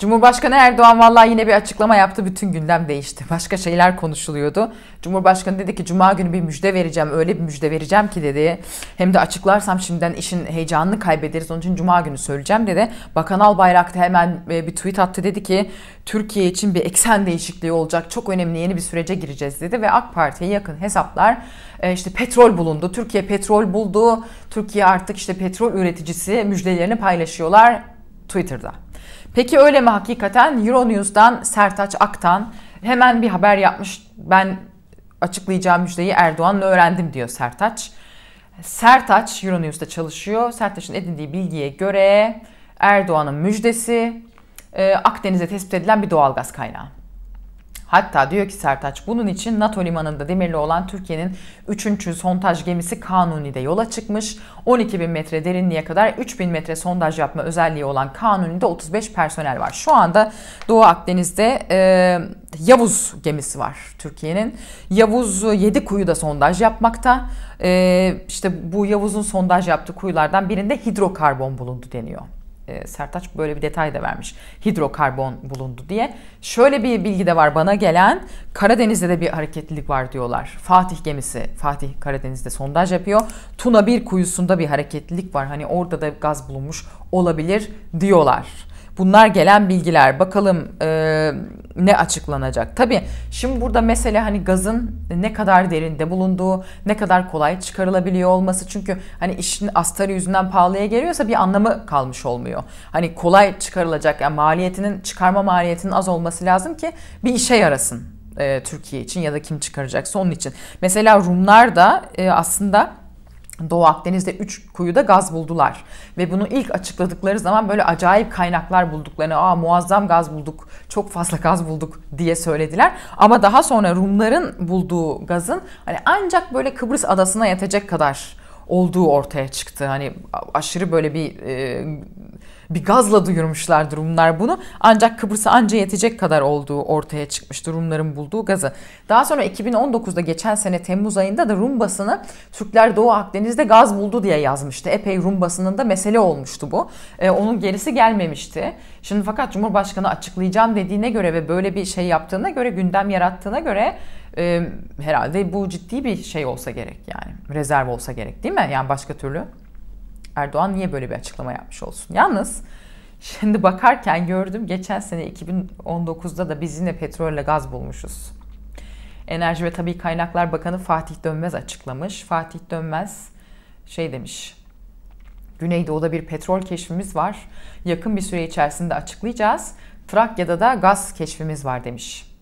Cumhurbaşkanı Erdoğan vallahi yine bir açıklama yaptı. Bütün gündem değişti. Başka şeyler konuşuluyordu. Cumhurbaşkanı dedi ki cuma günü bir müjde vereceğim. Öyle bir müjde vereceğim ki dedi. Hem de açıklarsam şimdiden işin heyecanını kaybederiz. Onun için cuma günü söyleyeceğim dedi. Bakan Albayrak da hemen e, bir tweet attı dedi ki Türkiye için bir eksen değişikliği olacak. Çok önemli yeni bir sürece gireceğiz dedi ve AK Parti'ye yakın hesaplar e, işte petrol bulundu. Türkiye petrol buldu. Türkiye artık işte petrol üreticisi müjdelerini paylaşıyorlar Twitter'da. Peki öyle mi hakikaten? Euronews'dan Sertaç Aktan hemen bir haber yapmış. Ben açıklayacağım müjdeyi Erdoğan'la öğrendim diyor Sertaç. Sertaç Euronews'ta çalışıyor. Sertaç'ın edindiği bilgiye göre Erdoğan'ın müjdesi e, Akdeniz'e tespit edilen bir doğalgaz kaynağı. Hatta diyor ki Sertaç bunun için NATO limanında demirli olan Türkiye'nin 3. sondaj gemisi Kanuni'de yola çıkmış. 12 bin metre derinliğe kadar 3 bin metre sondaj yapma özelliği olan Kanuni'de 35 personel var. Şu anda Doğu Akdeniz'de e, Yavuz gemisi var Türkiye'nin. Yavuz 7 kuyuda sondaj yapmakta. E, işte bu Yavuz'un sondaj yaptığı kuyulardan birinde hidrokarbon bulundu deniyor e, Sertaç böyle bir detay da vermiş. Hidrokarbon bulundu diye. Şöyle bir bilgi de var bana gelen. Karadeniz'de de bir hareketlilik var diyorlar. Fatih gemisi, Fatih Karadeniz'de sondaj yapıyor. Tuna bir kuyusunda bir hareketlilik var. Hani orada da gaz bulunmuş olabilir diyorlar. Bunlar gelen bilgiler. Bakalım e, ne açıklanacak. Tabii şimdi burada mesele hani gazın ne kadar derinde bulunduğu, ne kadar kolay çıkarılabiliyor olması. Çünkü hani işin astarı yüzünden pahalıya geliyorsa bir anlamı kalmış olmuyor. Hani kolay çıkarılacak yani maliyetinin, çıkarma maliyetinin az olması lazım ki bir işe yarasın e, Türkiye için ya da kim çıkaracaksa onun için. Mesela Rumlar da e, aslında Doğu Akdeniz'de 3 kuyuda gaz buldular. Ve bunu ilk açıkladıkları zaman böyle acayip kaynaklar bulduklarını, aa muazzam gaz bulduk, çok fazla gaz bulduk diye söylediler. Ama daha sonra Rumların bulduğu gazın hani ancak böyle Kıbrıs adasına yetecek kadar olduğu ortaya çıktı. Hani aşırı böyle bir e, bir gazla duyurmuşlar durumlar bunu. Ancak Kıbrıs'a anca yetecek kadar olduğu ortaya çıkmış durumların bulduğu gazı. Daha sonra 2019'da geçen sene Temmuz ayında da Rum basını Türkler Doğu Akdeniz'de gaz buldu diye yazmıştı. Epey Rum basınında mesele olmuştu bu. E, onun gerisi gelmemişti. Şimdi fakat Cumhurbaşkanı açıklayacağım dediğine göre ve böyle bir şey yaptığına göre gündem yarattığına göre e, herhalde bu ciddi bir şey olsa gerek yani. Rezerv olsa gerek değil mi? Yani başka türlü Erdoğan niye böyle bir açıklama yapmış olsun? Yalnız şimdi bakarken gördüm geçen sene 2019'da da biz yine petrolle gaz bulmuşuz. Enerji ve tabii Kaynaklar Bakanı Fatih Dönmez açıklamış. Fatih Dönmez şey demiş. Güneydoğu'da bir petrol keşfimiz var. Yakın bir süre içerisinde açıklayacağız. Trakya'da da gaz keşfimiz var demiş.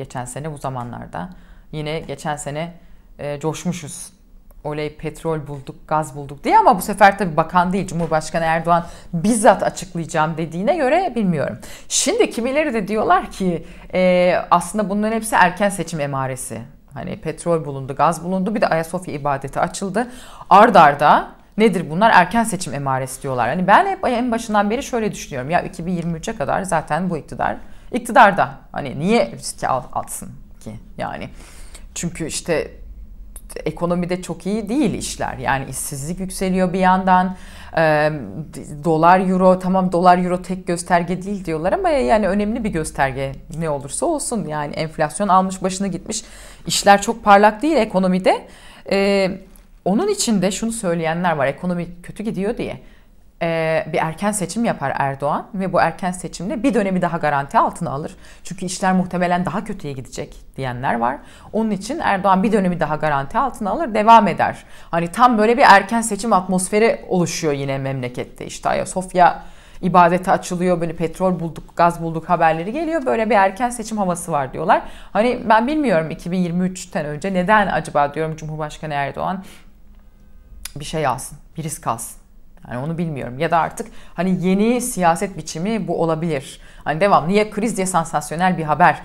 Geçen sene bu zamanlarda. Yine geçen sene e, coşmuşuz. Oley petrol bulduk, gaz bulduk diye ama bu sefer tabii bakan değil Cumhurbaşkanı Erdoğan bizzat açıklayacağım dediğine göre bilmiyorum. Şimdi kimileri de diyorlar ki e, aslında bunların hepsi erken seçim emaresi. Hani petrol bulundu, gaz bulundu bir de Ayasofya ibadeti açıldı. Ard arda nedir bunlar? Erken seçim emaresi diyorlar. Hani ben hep en başından beri şöyle düşünüyorum. Ya 2023'e kadar zaten bu iktidar İktidar da hani niye riske atsın ki yani. Çünkü işte ekonomide çok iyi değil işler. Yani işsizlik yükseliyor bir yandan. E, dolar euro tamam dolar euro tek gösterge değil diyorlar ama yani önemli bir gösterge ne olursa olsun. Yani enflasyon almış başını gitmiş. İşler çok parlak değil ekonomide. E, onun içinde şunu söyleyenler var ekonomi kötü gidiyor diye e, bir erken seçim yapar Erdoğan ve bu erken seçimle bir dönemi daha garanti altına alır. Çünkü işler muhtemelen daha kötüye gidecek diyenler var. Onun için Erdoğan bir dönemi daha garanti altına alır, devam eder. Hani tam böyle bir erken seçim atmosferi oluşuyor yine memlekette. İşte Ayasofya ibadete açılıyor. Böyle petrol bulduk, gaz bulduk haberleri geliyor. Böyle bir erken seçim havası var diyorlar. Hani ben bilmiyorum 2023'ten önce neden acaba diyorum Cumhurbaşkanı Erdoğan bir şey alsın, bir risk alsın. Yani onu bilmiyorum. Ya da artık hani yeni siyaset biçimi bu olabilir. Hani devamlı ya kriz diye sansasyonel bir haber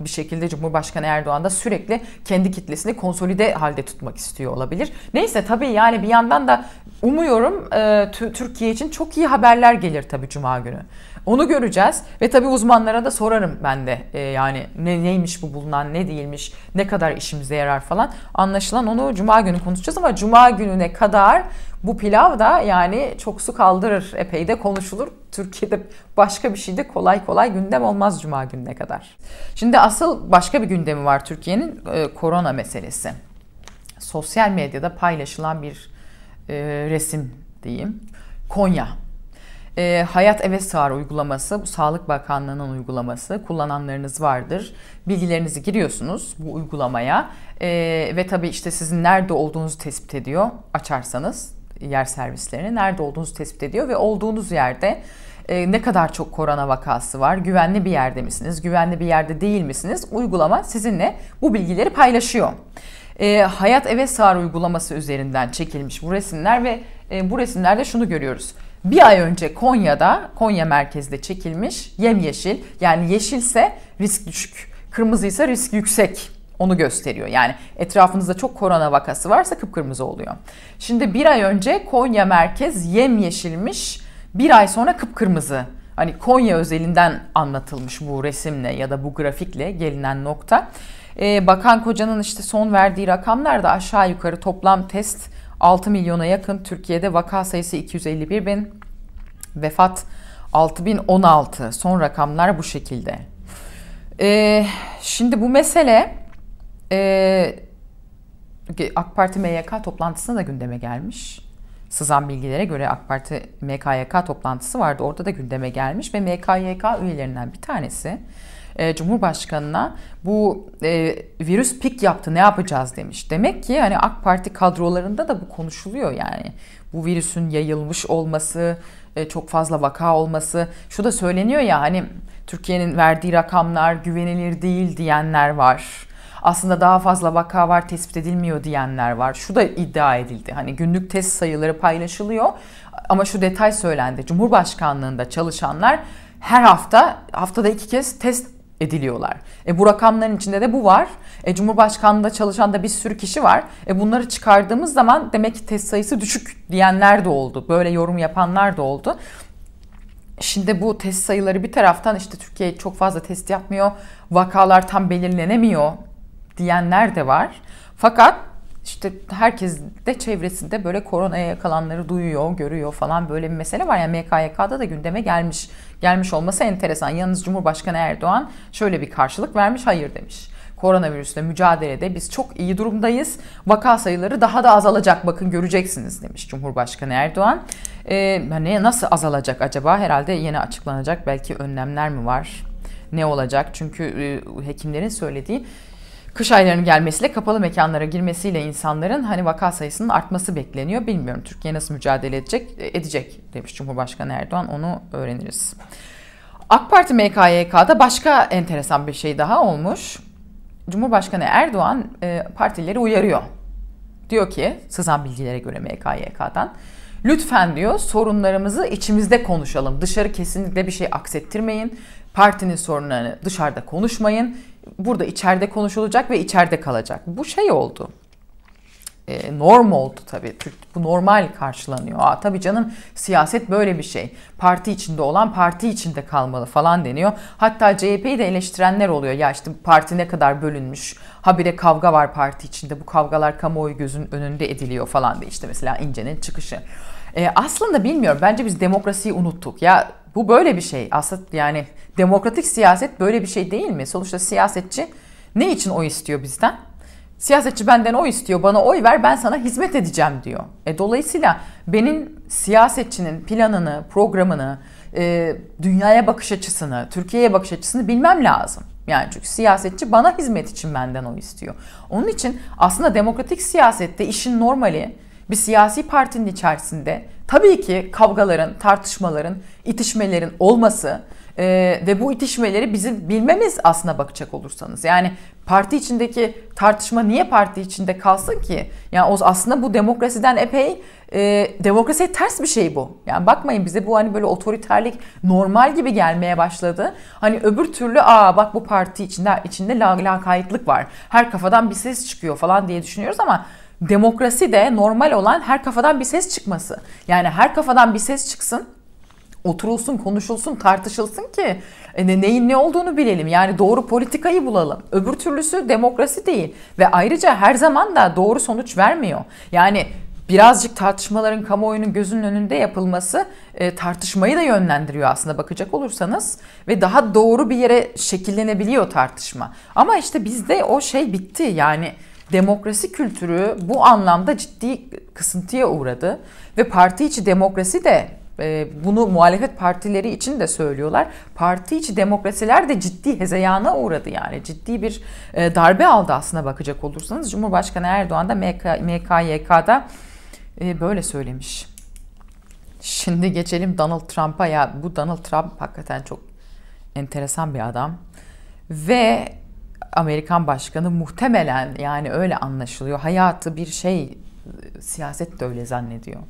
bir şekilde Cumhurbaşkanı Erdoğan da sürekli kendi kitlesini konsolide halde tutmak istiyor olabilir. Neyse tabii yani bir yandan da umuyorum e, Türkiye için çok iyi haberler gelir tabii Cuma günü. Onu göreceğiz ve tabii uzmanlara da sorarım ben de e, yani ne, neymiş bu bulunan ne değilmiş ne kadar işimize yarar falan. Anlaşılan onu cuma günü konuşacağız ama cuma gününe kadar bu pilav da yani çok su kaldırır epey de konuşulur. Türkiye'de başka bir şey de kolay kolay gündem olmaz cuma gününe kadar. Şimdi asıl başka bir gündemi var Türkiye'nin e, korona meselesi. Sosyal medyada paylaşılan bir e, resim diyeyim. Konya e, Hayat Eve Sığar uygulaması, bu Sağlık Bakanlığı'nın uygulaması kullananlarınız vardır. Bilgilerinizi giriyorsunuz bu uygulamaya e, ve tabii işte sizin nerede olduğunuzu tespit ediyor açarsanız yer servislerini nerede olduğunuzu tespit ediyor ve olduğunuz yerde e, ne kadar çok korona vakası var, güvenli bir yerde misiniz, güvenli bir yerde değil misiniz uygulama sizinle bu bilgileri paylaşıyor. E, Hayat Eve Sığar uygulaması üzerinden çekilmiş bu resimler ve e, bu resimlerde şunu görüyoruz bir ay önce Konya'da, Konya merkezde çekilmiş yemyeşil. Yani yeşilse risk düşük, kırmızıysa risk yüksek onu gösteriyor. Yani etrafınızda çok korona vakası varsa kıpkırmızı oluyor. Şimdi bir ay önce Konya merkez yemyeşilmiş, bir ay sonra kıpkırmızı. Hani Konya özelinden anlatılmış bu resimle ya da bu grafikle gelinen nokta. Ee, Bakan Koca'nın işte son verdiği rakamlar da aşağı yukarı toplam test 6 milyona yakın. Türkiye'de vaka sayısı 251 bin. Vefat 6016. Son rakamlar bu şekilde. Ee, şimdi bu mesele e, AK Parti MYK toplantısına da gündeme gelmiş. Sızan bilgilere göre AK Parti MKYK toplantısı vardı. Orada da gündeme gelmiş ve MKYK üyelerinden bir tanesi e, Cumhurbaşkanı'na bu e, virüs pik yaptı ne yapacağız demiş. Demek ki hani AK Parti kadrolarında da bu konuşuluyor yani. Bu virüsün yayılmış olması, e, çok fazla vaka olması. Şu da söyleniyor ya hani Türkiye'nin verdiği rakamlar güvenilir değil diyenler var aslında daha fazla vaka var tespit edilmiyor diyenler var. Şu da iddia edildi. Hani günlük test sayıları paylaşılıyor ama şu detay söylendi. Cumhurbaşkanlığında çalışanlar her hafta haftada iki kez test ediliyorlar. E, bu rakamların içinde de bu var. E, Cumhurbaşkanlığında çalışan da bir sürü kişi var. E, bunları çıkardığımız zaman demek ki test sayısı düşük diyenler de oldu. Böyle yorum yapanlar da oldu. Şimdi bu test sayıları bir taraftan işte Türkiye çok fazla test yapmıyor, vakalar tam belirlenemiyor diyenler de var. Fakat işte herkes de çevresinde böyle koronaya yakalanları duyuyor, görüyor falan böyle bir mesele var. Yani MKYK'da da gündeme gelmiş. Gelmiş olması enteresan. Yalnız Cumhurbaşkanı Erdoğan şöyle bir karşılık vermiş, hayır demiş. Koronavirüsle mücadelede biz çok iyi durumdayız. Vaka sayıları daha da azalacak bakın göreceksiniz demiş Cumhurbaşkanı Erdoğan. Ee, hani nasıl azalacak acaba? Herhalde yeni açıklanacak belki önlemler mi var? Ne olacak? Çünkü e, hekimlerin söylediği kış aylarının gelmesiyle kapalı mekanlara girmesiyle insanların hani vaka sayısının artması bekleniyor. Bilmiyorum Türkiye nasıl mücadele edecek e, edecek demiş Cumhurbaşkanı Erdoğan onu öğreniriz. AK Parti MKYK'da başka enteresan bir şey daha olmuş. Cumhurbaşkanı Erdoğan e, partileri uyarıyor. Diyor ki sızan bilgilere göre MKYK'dan Lütfen diyor sorunlarımızı içimizde konuşalım. Dışarı kesinlikle bir şey aksettirmeyin. Partinin sorunlarını dışarıda konuşmayın. Burada içeride konuşulacak ve içeride kalacak. Bu şey oldu e, norm oldu tabii. Bu normal karşılanıyor. Aa, tabii canım siyaset böyle bir şey. Parti içinde olan parti içinde kalmalı falan deniyor. Hatta CHP'yi de eleştirenler oluyor. Ya işte parti ne kadar bölünmüş. Habire kavga var parti içinde. Bu kavgalar kamuoyu gözün önünde ediliyor falan diye işte mesela İnce'nin çıkışı. E, aslında bilmiyorum. Bence biz demokrasiyi unuttuk. Ya bu böyle bir şey. Aslında yani demokratik siyaset böyle bir şey değil mi? Sonuçta siyasetçi ne için o istiyor bizden? Siyasetçi benden o istiyor, bana oy ver, ben sana hizmet edeceğim diyor. E, dolayısıyla benim siyasetçinin planını, programını, e, dünyaya bakış açısını, Türkiye'ye bakış açısını bilmem lazım. Yani çünkü siyasetçi bana hizmet için benden o istiyor. Onun için aslında demokratik siyasette işin normali bir siyasi partinin içerisinde tabii ki kavgaların, tartışmaların, itişmelerin olması e, ve bu itişmeleri bizim bilmemiz aslına bakacak olursanız. Yani parti içindeki tartışma niye parti içinde kalsın ki? Yani o aslında bu demokrasiden epey e, demokrasiye ters bir şey bu. Yani bakmayın bize bu hani böyle otoriterlik normal gibi gelmeye başladı. Hani öbür türlü aa bak bu parti içinde içinde lakaytlık var. Her kafadan bir ses çıkıyor falan diye düşünüyoruz ama demokrasi de normal olan her kafadan bir ses çıkması. Yani her kafadan bir ses çıksın oturulsun, konuşulsun, tartışılsın ki e, ne, neyin ne olduğunu bilelim. Yani doğru politikayı bulalım. Öbür türlüsü demokrasi değil ve ayrıca her zaman da doğru sonuç vermiyor. Yani birazcık tartışmaların kamuoyunun gözünün önünde yapılması e, tartışmayı da yönlendiriyor aslında bakacak olursanız ve daha doğru bir yere şekillenebiliyor tartışma. Ama işte bizde o şey bitti yani demokrasi kültürü bu anlamda ciddi kısıntıya uğradı ve parti içi demokrasi de e, bunu muhalefet partileri için de söylüyorlar. Parti içi demokrasiler de ciddi hezeyana uğradı yani. Ciddi bir e, darbe aldı aslına bakacak olursanız. Cumhurbaşkanı Erdoğan da MK, MKYK'da e, böyle söylemiş. Şimdi geçelim Donald Trump'a. Ya bu Donald Trump hakikaten çok enteresan bir adam. Ve Amerikan başkanı muhtemelen yani öyle anlaşılıyor. Hayatı bir şey siyaset de öyle zannediyor.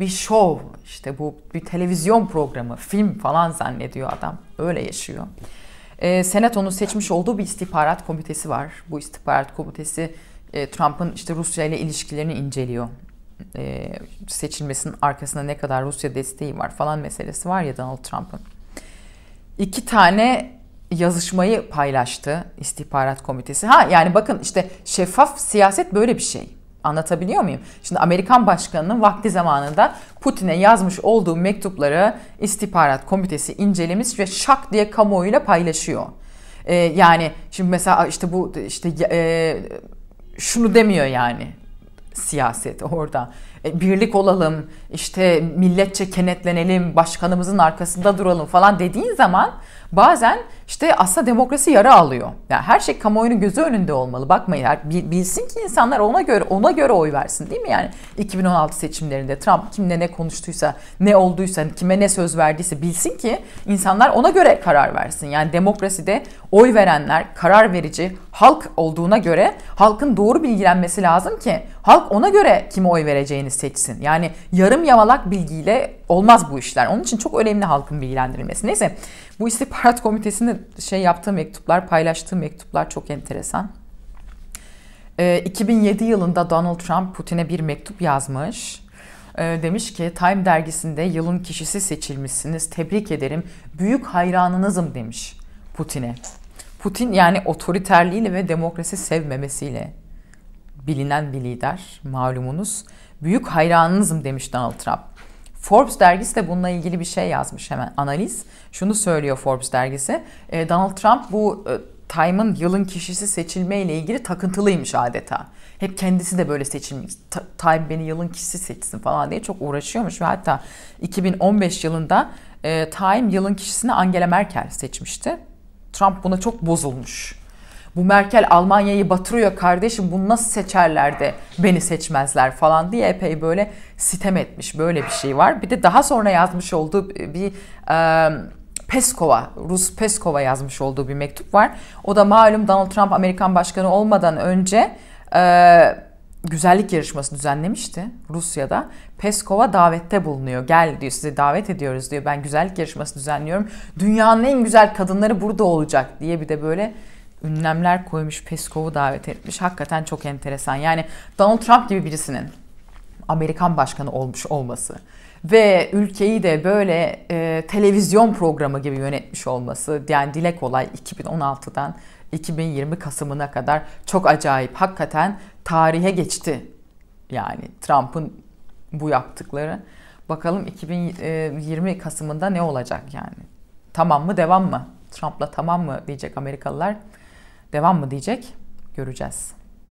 Bir şov işte bu bir televizyon programı, film falan zannediyor adam. Öyle yaşıyor. E, Senato'nun seçmiş olduğu bir istihbarat komitesi var. Bu istihbarat komitesi e, Trump'ın işte Rusya ile ilişkilerini inceliyor. E, seçilmesinin arkasında ne kadar Rusya desteği var falan meselesi var ya Donald Trump'ın. İki tane yazışmayı paylaştı istihbarat komitesi. Ha yani bakın işte şeffaf siyaset böyle bir şey. Anlatabiliyor muyum? Şimdi Amerikan başkanının vakti zamanında Putin'e yazmış olduğu mektupları istihbarat komitesi incelemiş ve şak diye kamuoyuyla paylaşıyor. Ee, yani şimdi mesela işte bu işte e, şunu demiyor yani siyaset orada. E, birlik olalım, işte milletçe kenetlenelim, başkanımızın arkasında duralım falan dediğin zaman Bazen işte aslında demokrasi yara alıyor. Yani her şey kamuoyunun gözü önünde olmalı. Bakmayın bilsin ki insanlar ona göre ona göre oy versin değil mi? Yani 2016 seçimlerinde Trump kimle ne konuştuysa, ne olduysa, kime ne söz verdiyse bilsin ki insanlar ona göre karar versin. Yani demokraside oy verenler karar verici halk olduğuna göre halkın doğru bilgilenmesi lazım ki halk ona göre kime oy vereceğini seçsin. Yani yarım yamalak bilgiyle olmaz bu işler. Onun için çok önemli halkın bilgilendirilmesi. Neyse bu istihbarat komitesinde şey yaptığı mektuplar, paylaştığı mektuplar çok enteresan. E, ee, 2007 yılında Donald Trump Putin'e bir mektup yazmış ee, demiş ki Time dergisinde yılın kişisi seçilmişsiniz. Tebrik ederim. Büyük hayranınızım demiş Putin'e. Putin yani otoriterliğiyle ve demokrasi sevmemesiyle bilinen bir lider malumunuz. Büyük hayranınızım demiş Donald Trump. Forbes dergisi de bununla ilgili bir şey yazmış hemen analiz. Şunu söylüyor Forbes dergisi. E, Donald Trump bu e, Time'ın yılın kişisi seçilmeyle ilgili takıntılıymış adeta. Hep kendisi de böyle seçilmiş. Time beni yılın kişisi seçsin falan diye çok uğraşıyormuş ve hatta 2015 yılında e, Time yılın kişisini Angela Merkel seçmişti. Trump buna çok bozulmuş bu Merkel Almanya'yı batırıyor kardeşim bunu nasıl seçerler de beni seçmezler falan diye epey böyle sitem etmiş böyle bir şey var. Bir de daha sonra yazmış olduğu bir e, Peskova, Rus Peskova yazmış olduğu bir mektup var. O da malum Donald Trump Amerikan başkanı olmadan önce e, güzellik yarışması düzenlemişti Rusya'da. Peskova davette bulunuyor. Gel diyor Sizi davet ediyoruz diyor. Ben güzellik yarışması düzenliyorum. Dünyanın en güzel kadınları burada olacak diye bir de böyle ünlemler koymuş, Peskov'u davet etmiş. Hakikaten çok enteresan. Yani Donald Trump gibi birisinin Amerikan başkanı olmuş olması ve ülkeyi de böyle e, televizyon programı gibi yönetmiş olması yani dile kolay 2016'dan 2020 Kasım'ına kadar çok acayip hakikaten tarihe geçti yani Trump'ın bu yaptıkları. Bakalım 2020 Kasım'ında ne olacak yani? Tamam mı devam mı? Trump'la tamam mı diyecek Amerikalılar. Devam mı diyecek? Göreceğiz.